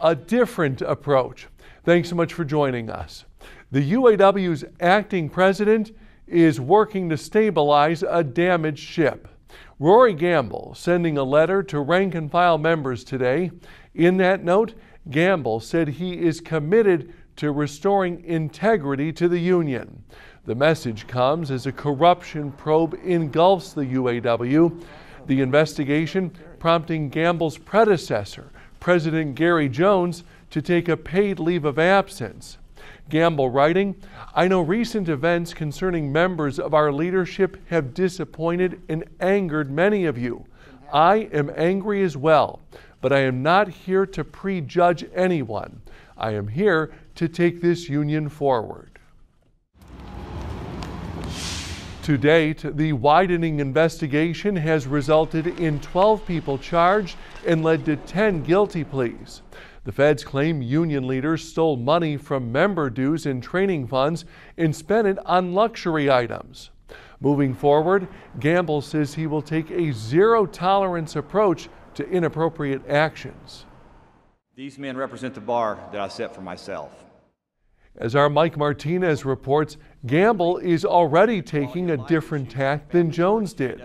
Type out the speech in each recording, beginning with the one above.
a different approach. Thanks so much for joining us. The UAW's acting president is working to stabilize a damaged ship. Rory Gamble sending a letter to rank and file members today. In that note, Gamble said he is committed to restoring integrity to the union. The message comes as a corruption probe engulfs the UAW, the investigation prompting Gamble's predecessor President Gary Jones to take a paid leave of absence. Gamble writing, I know recent events concerning members of our leadership have disappointed and angered many of you. I am angry as well, but I am not here to prejudge anyone. I am here to take this union forward. To date, the widening investigation has resulted in 12 people charged and led to 10 guilty pleas. The feds claim union leaders stole money from member dues and training funds and spent it on luxury items. Moving forward, Gamble says he will take a zero tolerance approach to inappropriate actions. These men represent the bar that I set for myself. As our Mike Martinez reports, Gamble is already taking a different tack than Jones did.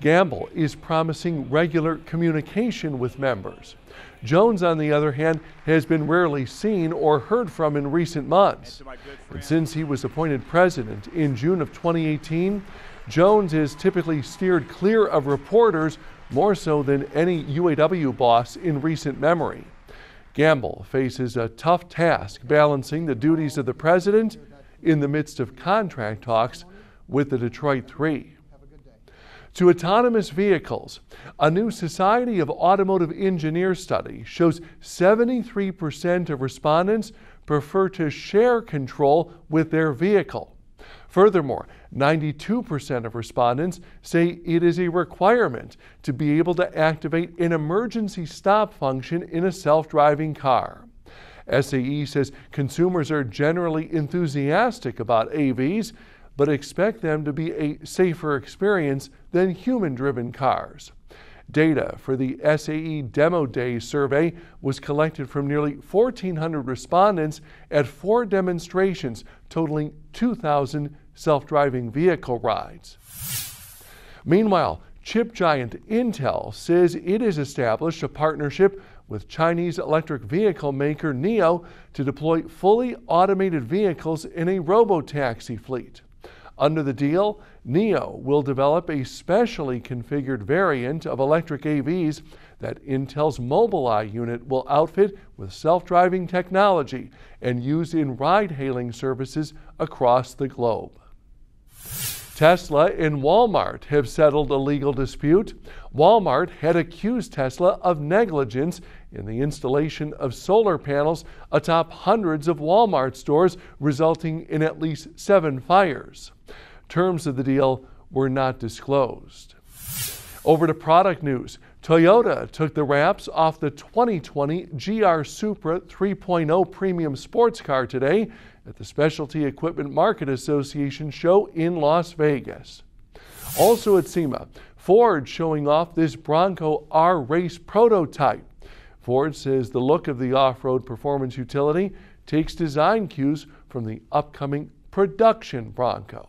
Gamble is promising regular communication with members. Jones, on the other hand, has been rarely seen or heard from in recent months. And since he was appointed president in June of 2018, Jones is typically steered clear of reporters more so than any UAW boss in recent memory. Gamble faces a tough task balancing the duties of the president in the midst of contract talks with the Detroit Three. To autonomous vehicles, a new Society of Automotive Engineers study shows 73% of respondents prefer to share control with their vehicle. Furthermore, 92% of respondents say it is a requirement to be able to activate an emergency stop function in a self driving car. SAE says consumers are generally enthusiastic about AVs, but expect them to be a safer experience than human driven cars. Data for the SAE Demo Day survey was collected from nearly 1,400 respondents at four demonstrations, totaling 2,000 self driving vehicle rides. Meanwhile, chip giant Intel says it has established a partnership with Chinese electric vehicle maker NEO to deploy fully automated vehicles in a robo-taxi fleet. Under the deal, NEO will develop a specially configured variant of electric AVs that Intel's Mobileye unit will outfit with self driving technology and use in ride hailing services across the globe. Tesla and Walmart have settled a legal dispute. Walmart had accused Tesla of negligence in the installation of solar panels atop hundreds of Walmart stores, resulting in at least seven fires. Terms of the deal were not disclosed. Over to product news. Toyota took the wraps off the 2020 GR Supra 3.0 premium sports car today at the Specialty Equipment Market Association show in Las Vegas. Also at SEMA, Ford showing off this Bronco R Race prototype. Ford says the look of the off road performance utility takes design cues from the upcoming production Bronco.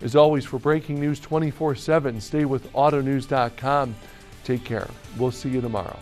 As always, for breaking news 24 7, stay with AutoNews.com. Take care. We'll see you tomorrow.